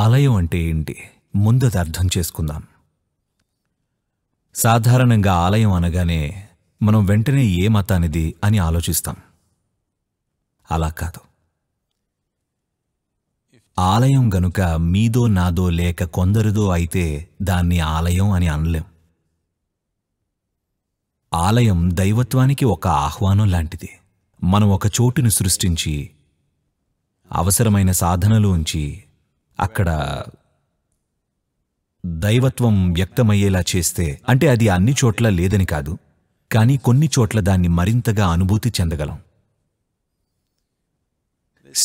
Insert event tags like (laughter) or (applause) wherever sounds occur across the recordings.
ఆలయం అంటే ఏంటి ముందు అది అర్థం చేసుకుందాం సాధారణంగా ఆలయం అనగానే మనం వెంటనే ఏ మతానిది అని ఆలోచిస్తాం అలా కాదు ఆలయం గనుక మీదో నాదో లేక కొందరిదో అయితే దాన్ని ఆలయం అని అనలేం ఆలయం దైవత్వానికి ఒక ఆహ్వానం లాంటిది మనం ఒక చోటుని సృష్టించి అవసరమైన సాధనలు ఉంచి అక్కడ దైవత్వం వ్యక్తమయ్యేలా చేస్తే అంటే అది అన్ని చోట్ల లేదని కాదు కానీ కొన్ని చోట్ల దాన్ని మరింతగా అనుభూతి చెందగలం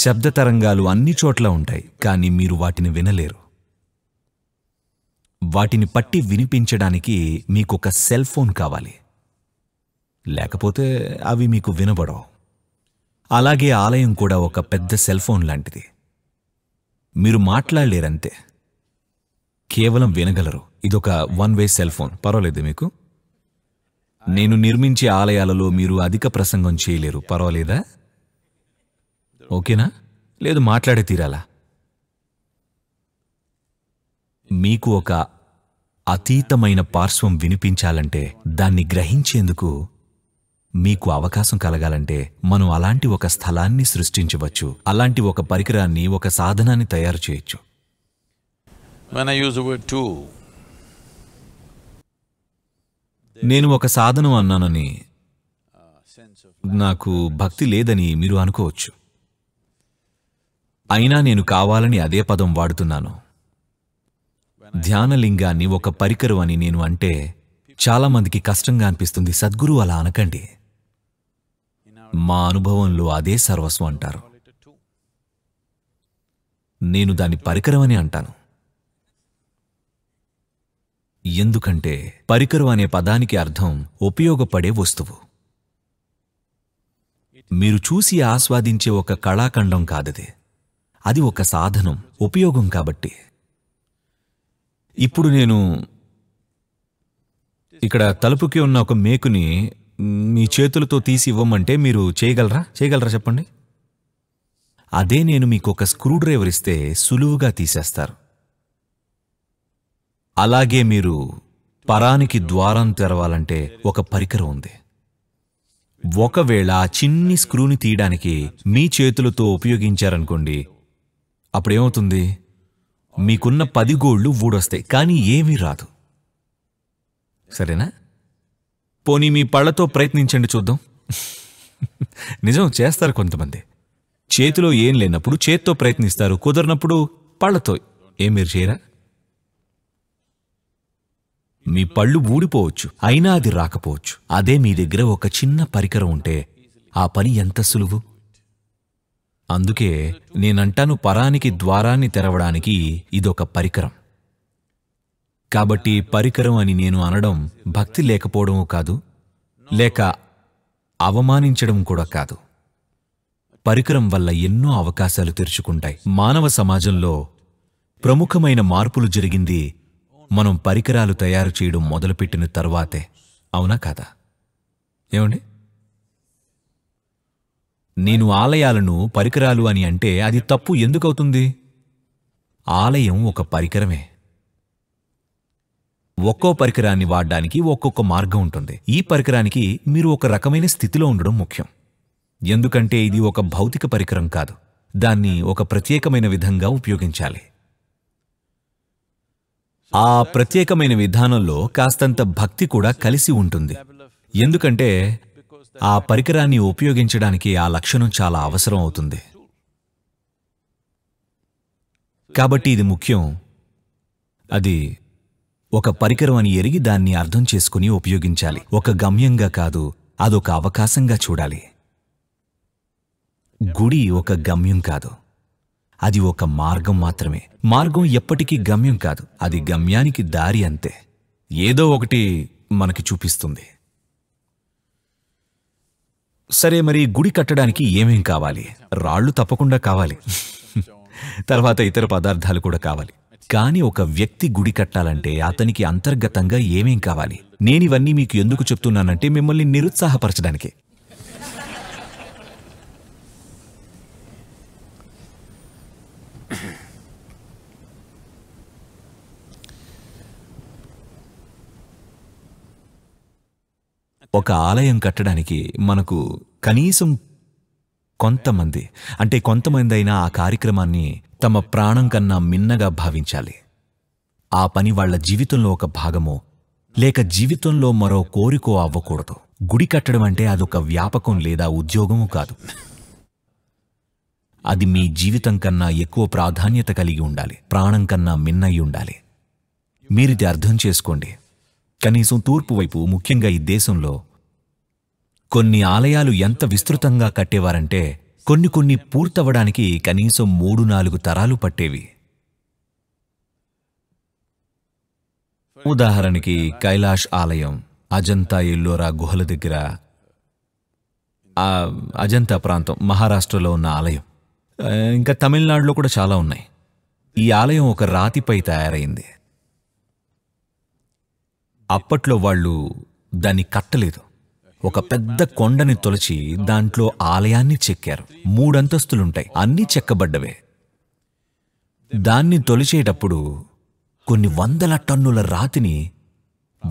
శబ్ద తరంగాలు అన్ని చోట్ల ఉంటాయి కానీ మీరు వాటిని వినలేరు వాటిని పట్టి వినిపించడానికి మీకొక సెల్ ఫోన్ కావాలి లేకపోతే అవి మీకు వినబడవు అలాగే ఆలయం కూడా ఒక పెద్ద సెల్ ఫోన్ లాంటిది మీరు మాట్లాడలేరంతే కేవలం వినగలరు ఇదొక వన్ వే సెల్ ఫోన్ పర్వాలేదు మీకు నేను నిర్మించే ఆలయాలలో మీరు అధిక ప్రసంగం చేయలేరు పర్వాలేదా ఓకేనా లేదు మాట్లాడే తీరాలా మీకు ఒక అతీతమైన పార్శ్వం వినిపించాలంటే దాన్ని గ్రహించేందుకు మీకు అవకాశం కలగాలంటే మనం అలాంటి ఒక స్థలాన్ని సృష్టించవచ్చు అలాంటి ఒక పరికరాన్ని ఒక సాధనాన్ని తయారు చేయొచ్చు నేను ఒక సాధనం అన్నానని నాకు భక్తి లేదని మీరు అనుకోవచ్చు అయినా నేను కావాలని అదే పదం వాడుతున్నాను ధ్యానలింగాన్ని ఒక పరికరం అని నేను అంటే చాలామందికి కష్టంగా అనిపిస్తుంది సద్గురు అలా అనకండి మా అనుభవంలో అదే సర్వస్వం అంటారు నేను దాని పరికరమని అంటాను ఎందుకంటే పరికరం అనే పదానికి అర్థం ఉపయోగపడే వస్తువు మీరు చూసి ఆస్వాదించే ఒక కళాఖండం కాదది అది ఒక సాధనం ఉపయోగం కాబట్టి ఇప్పుడు నేను ఇక్కడ తలుపుకి ఉన్న ఒక మేకుని మీ చేతులతో తీసి ఇవ్వమంటే మీరు చేయగలరా చేయగలరా చెప్పండి అదే నేను మీకు ఒక స్క్రూ డ్రైవర్ ఇస్తే సులువుగా తీసేస్తారు అలాగే మీరు పరానికి ద్వారం తెరవాలంటే ఒక పరికరం ఉంది ఒకవేళ చిన్ని స్క్రూని తీయడానికి మీ చేతులతో ఉపయోగించారనుకోండి అప్పుడేమవుతుంది మీకున్న పది గోళ్ళు ఊడొస్తాయి కానీ ఏమీ రాదు సరేనా పోనీ మీ పళ్లతో ప్రయత్నించండి చూద్దాం (laughs) నిజం చేస్తారు కొంతమంది చేతిలో ఏం లేనప్పుడు చేత్తో ప్రయత్నిస్తారు కుదరినప్పుడు పళ్లతో ఏం మీరు చేయరా మీ పళ్ళు ఊడిపోవచ్చు అయినా అది రాకపోవచ్చు అదే మీ దగ్గర ఒక చిన్న పరికరం ఉంటే ఆ పని ఎంత సులువు అందుకే నేనంటాను పరానికి ద్వారాన్ని తెరవడానికి ఇదొక పరికరం కాబట్టి పరికరం అని నేను అనడం భక్తి లేకపోవడము కాదు లేక అవమానించడం కూడా కాదు పరికరం వల్ల ఎన్నో అవకాశాలు తెరుచుకుంటాయి మానవ సమాజంలో ప్రముఖమైన మార్పులు జరిగింది మనం పరికరాలు తయారు చేయడం మొదలుపెట్టిన తర్వాతే అవునా కాదా ఏమండి నేను ఆలయాలను పరికరాలు అని అంటే అది తప్పు ఎందుకవుతుంది ఆలయం ఒక పరికరమే ఒక్కో పరికరాన్ని వాడడానికి ఒక్కొక్క మార్గం ఉంటుంది ఈ పరికరానికి మీరు ఒక రకమైన స్థితిలో ఉండడం ముఖ్యం ఎందుకంటే ఇది ఒక భౌతిక పరికరం కాదు దాన్ని ఒక ప్రత్యేకమైన విధంగా ఉపయోగించాలి ఆ ప్రత్యేకమైన విధానంలో కాస్తంత భక్తి కూడా కలిసి ఉంటుంది ఎందుకంటే ఆ పరికరాన్ని ఉపయోగించడానికి ఆ లక్షణం చాలా అవసరం అవుతుంది కాబట్టి ఇది ముఖ్యం అది ఒక పరికరం అని ఎరిగి దాన్ని అర్థం చేసుకుని ఉపయోగించాలి ఒక గమ్యంగా కాదు అదొక అవకాశంగా చూడాలి గుడి ఒక గమ్యం కాదు అది ఒక మార్గం మాత్రమే మార్గం ఎప్పటికీ గమ్యం కాదు అది గమ్యానికి దారి అంతే ఏదో ఒకటి మనకి చూపిస్తుంది సరే మరి గుడి కట్టడానికి ఏమేం కావాలి రాళ్ళు తప్పకుండా కావాలి (laughs) తర్వాత ఇతర పదార్థాలు కూడా కావాలి కానీ ఒక వ్యక్తి గుడి కట్టాలంటే అతనికి అంతర్గతంగా ఏమేం కావాలి నేనివన్నీ మీకు ఎందుకు చెప్తున్నానంటే మిమ్మల్ని నిరుత్సాహపరచడానికి ఒక ఆలయం కట్టడానికి మనకు కనీసం కొంతమంది అంటే కొంతమంది అయినా ఆ కార్యక్రమాన్ని తమ ప్రాణం కన్నా మిన్నగా భావించాలి ఆ పని వాళ్ల జీవితంలో ఒక భాగమో లేక జీవితంలో మరో కోరికో అవ్వకూడదు గుడి కట్టడం అంటే అదొక వ్యాపకం లేదా ఉద్యోగము కాదు అది మీ జీవితం కన్నా ఎక్కువ ప్రాధాన్యత కలిగి ఉండాలి ప్రాణం కన్నా మిన్నయి ఉండాలి మీరిది అర్థం చేసుకోండి కనీసం తూర్పు వైపు ముఖ్యంగా ఈ దేశంలో కొన్ని ఆలయాలు ఎంత విస్తృతంగా కట్టేవారంటే కొన్ని కొన్ని పూర్తవడానికి కనీసం మూడు నాలుగు తరాలు పట్టేవి ఉదాహరణకి కైలాష్ ఆలయం అజంతా ఎల్లోరా గుహల దగ్గర అజంతా ప్రాంతం మహారాష్ట్రలో ఉన్న ఆలయం ఇంకా తమిళనాడులో కూడా చాలా ఉన్నాయి ఈ ఆలయం ఒక రాతిపై తయారైంది అప్పట్లో వాళ్ళు దాన్ని కట్టలేదు ఒక పెద్ద కొండని తొలచి దాంట్లో ఆలయాన్ని చెక్కారు మూడంతస్తులుంటాయి అన్నీ చెక్కబడ్డవే దాన్ని తొలిచేటప్పుడు కొన్ని వందల టన్నుల రాతిని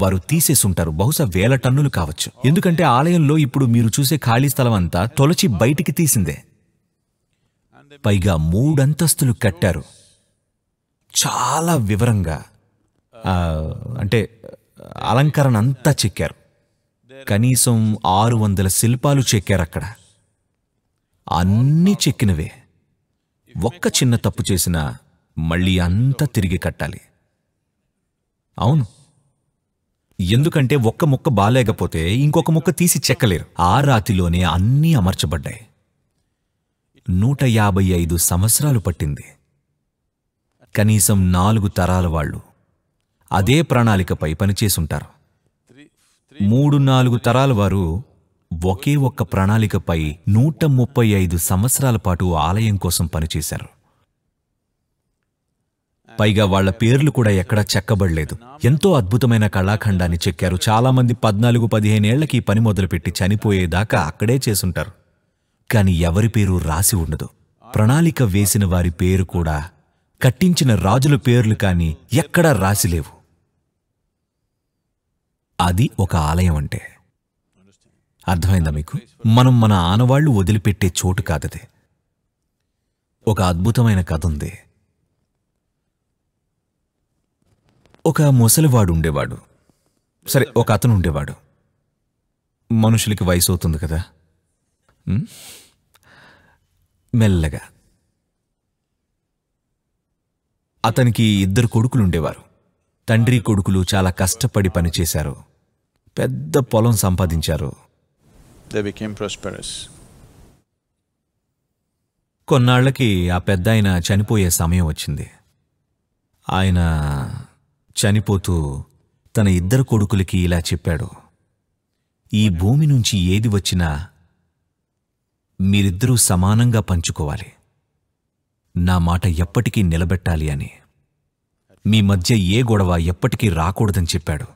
వారు తీసేసుంటారు బహుశా వేల టన్నులు కావచ్చు ఎందుకంటే ఆలయంలో ఇప్పుడు మీరు చూసే ఖాళీ స్థలం అంతా తొలచి బయటికి తీసిందే పైగా మూడంతస్తులు కట్టారు చాలా వివరంగా అంటే అలంకరణ అంతా చెక్కారు కనీసం ఆరు వందల శిల్పాలు చెక్కారక్కడ అన్నీ చెక్కినవే ఒక్క చిన్న తప్పు చేసినా మళ్ళీ అంతా తిరిగి కట్టాలి అవును ఎందుకంటే ఒక్క ముక్క బాలేకపోతే ఇంకొక ముక్క తీసి చెక్కలేరు ఆ రాతిలోనే అన్నీ అమర్చబడ్డాయి నూట యాభై ఐదు సంవత్సరాలు పట్టింది కనీసం నాలుగు తరాల వాళ్ళు అదే ప్రణాళికపై పనిచేసుంటారు మూడు నాలుగు తరాల వారు ఒకే ఒక్క ప్రణాళికపై నూట ముప్పై ఐదు సంవత్సరాల పాటు ఆలయం కోసం పనిచేశారు పైగా వాళ్ల పేర్లు కూడా ఎక్కడా చెక్కబడలేదు ఎంతో అద్భుతమైన కళాఖండాన్ని చెక్కారు చాలామంది పద్నాలుగు పదిహేనేళ్లకి పని మొదలుపెట్టి చనిపోయేదాకా అక్కడే చేసుంటారు కాని ఎవరి పేరు రాసి ఉండదు ప్రణాళిక వేసిన వారి పేరు కూడా కట్టించిన రాజుల పేర్లు కానీ ఎక్కడా రాసిలేవు అది ఒక ఆలయం అంటే అర్థమైందా మీకు మనం మన ఆనవాళ్లు వదిలిపెట్టే చోటు కాదది ఒక అద్భుతమైన కథ ఉంది ఒక ముసలివాడు ఉండేవాడు సరే ఒక అతను ఉండేవాడు మనుషులకి వయసు అవుతుంది కదా మెల్లగా అతనికి ఇద్దరు కొడుకులు ఉండేవారు తండ్రి కొడుకులు చాలా కష్టపడి పనిచేశారు పెద్ద పొలం సంపాదించారు కొన్నాళ్లకి ఆ పెద్ద ఆయన చనిపోయే సమయం వచ్చింది ఆయన చనిపోతూ తన ఇద్దరు కొడుకులకి ఇలా చెప్పాడు ఈ భూమి నుంచి ఏది వచ్చినా మీరిద్దరూ సమానంగా పంచుకోవాలి నా మాట ఎప్పటికీ నిలబెట్టాలి అని మీ మధ్య ఏ గొడవ ఎప్పటికీ రాకూడదని చెప్పాడు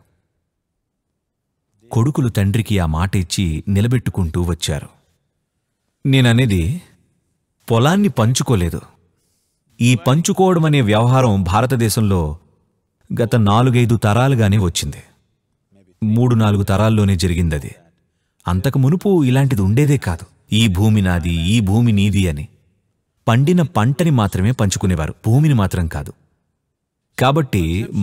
కొడుకులు తండ్రికి ఆ మాట ఇచ్చి నిలబెట్టుకుంటూ వచ్చారు నేననేది పొలాన్ని పంచుకోలేదు ఈ పంచుకోవడం అనే వ్యవహారం భారతదేశంలో గత నాలుగైదు తరాలుగానే వచ్చింది మూడు నాలుగు తరాల్లోనే జరిగిందది అంతకు మునుపు ఇలాంటిది ఉండేదే కాదు ఈ భూమి నాది ఈ భూమి నీది అని పండిన పంటని మాత్రమే పంచుకునేవారు భూమిని మాత్రం కాదు కాబట్టి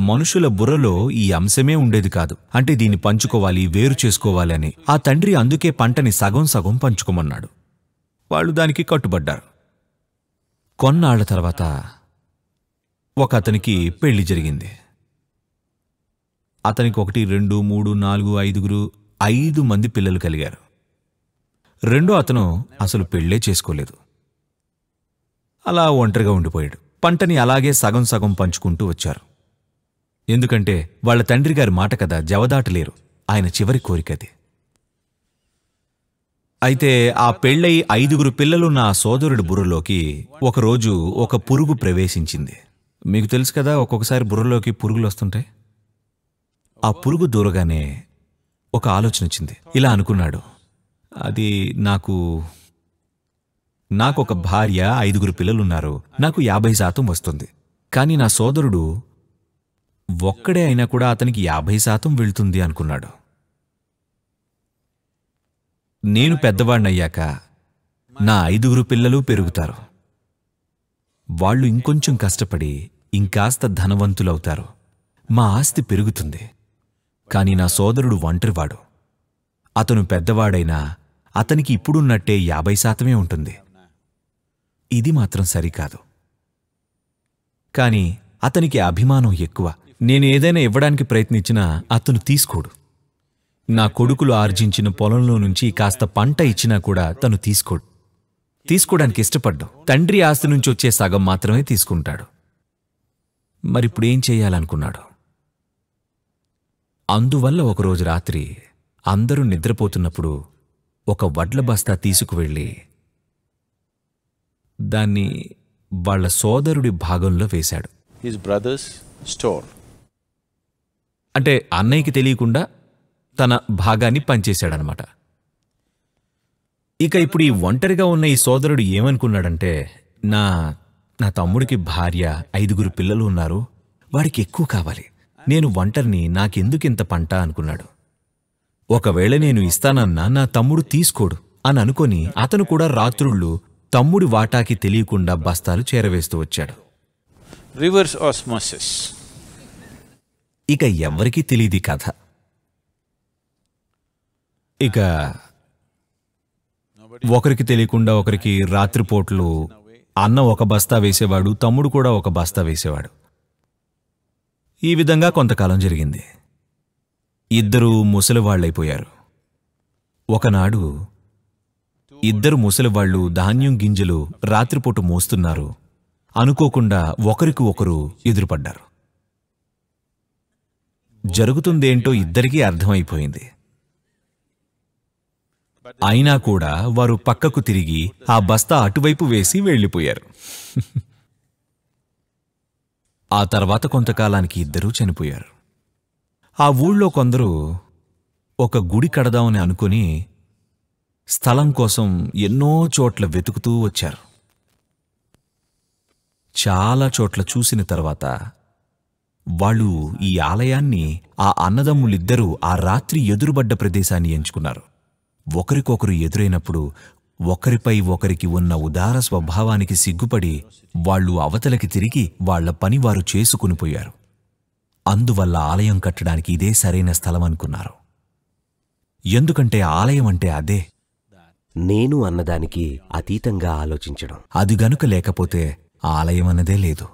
మనుషుల బుర్రలో ఈ అంశమే ఉండేది కాదు అంటే దీన్ని పంచుకోవాలి వేరు చేసుకోవాలని ఆ తండ్రి అందుకే పంటని సగం సగం పంచుకోమన్నాడు వాళ్ళు దానికి కట్టుబడ్డారు కొన్నాళ్ల తర్వాత ఒక అతనికి పెళ్లి జరిగింది అతనికి ఒకటి రెండు మూడు నాలుగు ఐదుగురు ఐదు మంది పిల్లలు కలిగారు రెండో అతను అసలు పెళ్ళే చేసుకోలేదు అలా ఒంటరిగా ఉండిపోయాడు పంటని అలాగే సగం సగం పంచుకుంటూ వచ్చారు ఎందుకంటే వాళ్ల తండ్రి గారి మాట కదా జవదాటలేరు ఆయన చివరి కోరికది అయితే ఆ పెళ్ళై ఐదుగురు పిల్లలు నా సోదరుడి బుర్రలోకి ఒకరోజు ఒక పురుగు ప్రవేశించింది మీకు తెలుసు కదా ఒక్కొక్కసారి బుర్రలోకి పురుగులు వస్తుంటాయి ఆ పురుగు దూరగానే ఒక ఆలోచన వచ్చింది ఇలా అనుకున్నాడు అది నాకు నాకొక భార్య ఐదుగురు పిల్లలున్నారు నాకు యాభై శాతం వస్తుంది కానీ నా సోదరుడు ఒక్కడే అయినా కూడా అతనికి యాభై శాతం వెళ్తుంది అనుకున్నాడు నేను పెద్దవాణ్ణయ్యాక నా ఐదుగురు పిల్లలు పెరుగుతారు వాళ్ళు ఇంకొంచెం కష్టపడి ఇంకాస్త ధనవంతులవుతారు మా ఆస్తి పెరుగుతుంది కానీ నా సోదరుడు ఒంటరివాడు అతను పెద్దవాడైనా అతనికి ఇప్పుడున్నట్టే యాభై శాతమే ఉంటుంది ఇది మాత్రం సరికాదు కానీ అతనికి అభిమానం ఎక్కువ నేను ఏదైనా ఇవ్వడానికి ప్రయత్నించినా అతను తీసుకోడు నా కొడుకులు ఆర్జించిన పొలంలో నుంచి కాస్త పంట ఇచ్చినా కూడా తను తీసుకోడు తీసుకోవడానికి ఇష్టపడ్డు తండ్రి ఆస్తి నుంచి వచ్చే సగం మాత్రమే తీసుకుంటాడు మరిప్పుడేం చేయాలనుకున్నాడు అందువల్ల ఒకరోజు రాత్రి అందరూ నిద్రపోతున్నప్పుడు ఒక వడ్ల బస్తా తీసుకువెళ్ళి దాన్ని వాళ్ళ సోదరుడి భాగంలో వేశాడు హిజ్ బ్రదర్స్ స్టోర్ అంటే అన్నయ్యకి తెలియకుండా తన భాగాన్ని పనిచేశాడనమాట ఇక ఇప్పుడు ఈ ఒంటరిగా ఉన్న ఈ సోదరుడు ఏమనుకున్నాడంటే నా నా తమ్ముడికి భార్య ఐదుగురు పిల్లలు ఉన్నారు వాడికి ఎక్కువ కావాలి నేను ఒంటరిని నాకెందుకింత పంట అనుకున్నాడు ఒకవేళ నేను ఇస్తానన్నా నా తమ్ముడు తీసుకోడు అని అనుకొని అతను కూడా రాత్రుళ్ళు తమ్ముడి వాటాకి తెలియకుండా బస్తాలు చేరవేస్తూ వచ్చాడు రివర్స్ ఆస్మోసిస్ ఇక ఎవరికీ తెలియదు కథ ఇక ఒకరికి తెలియకుండా ఒకరికి రాత్రిపోట్లు అన్న ఒక బస్తా వేసేవాడు తమ్ముడు కూడా ఒక బస్తా వేసేవాడు ఈ విధంగా కొంతకాలం జరిగింది ఇద్దరూ ముసలివాళ్ళైపోయారు ఒకనాడు ఇద్దరు ముసలివాళ్లు ధాన్యం గింజలు రాత్రిపూట మోస్తున్నారు అనుకోకుండా ఒకరికి ఒకరు ఎదురుపడ్డారు జరుగుతుందేంటో ఇద్దరికీ అర్థమైపోయింది అయినా కూడా వారు పక్కకు తిరిగి ఆ బస్తా అటువైపు వేసి వెళ్ళిపోయారు ఆ తర్వాత కొంతకాలానికి ఇద్దరూ చనిపోయారు ఆ ఊళ్ళో కొందరు ఒక గుడి కడదామని అనుకుని స్థలం కోసం ఎన్నో చోట్ల వెతుకుతూ వచ్చారు చాలా చోట్ల చూసిన తర్వాత వాళ్ళు ఈ ఆలయాన్ని ఆ అన్నదమ్ములిద్దరూ ఆ రాత్రి ఎదురుబడ్డ ప్రదేశాన్ని ఎంచుకున్నారు ఒకరికొకరు ఎదురైనప్పుడు ఒకరిపై ఒకరికి ఉన్న ఉదార స్వభావానికి సిగ్గుపడి వాళ్ళు అవతలకి తిరిగి వాళ్ల పని వారు చేసుకునిపోయారు అందువల్ల ఆలయం కట్టడానికి ఇదే సరైన స్థలం అనుకున్నారు ఎందుకంటే ఆలయం అంటే అదే నేను అన్నదానికి అతీతంగా ఆలోచించడం అది గనుక లేకపోతే ఆలయం అన్నదే లేదు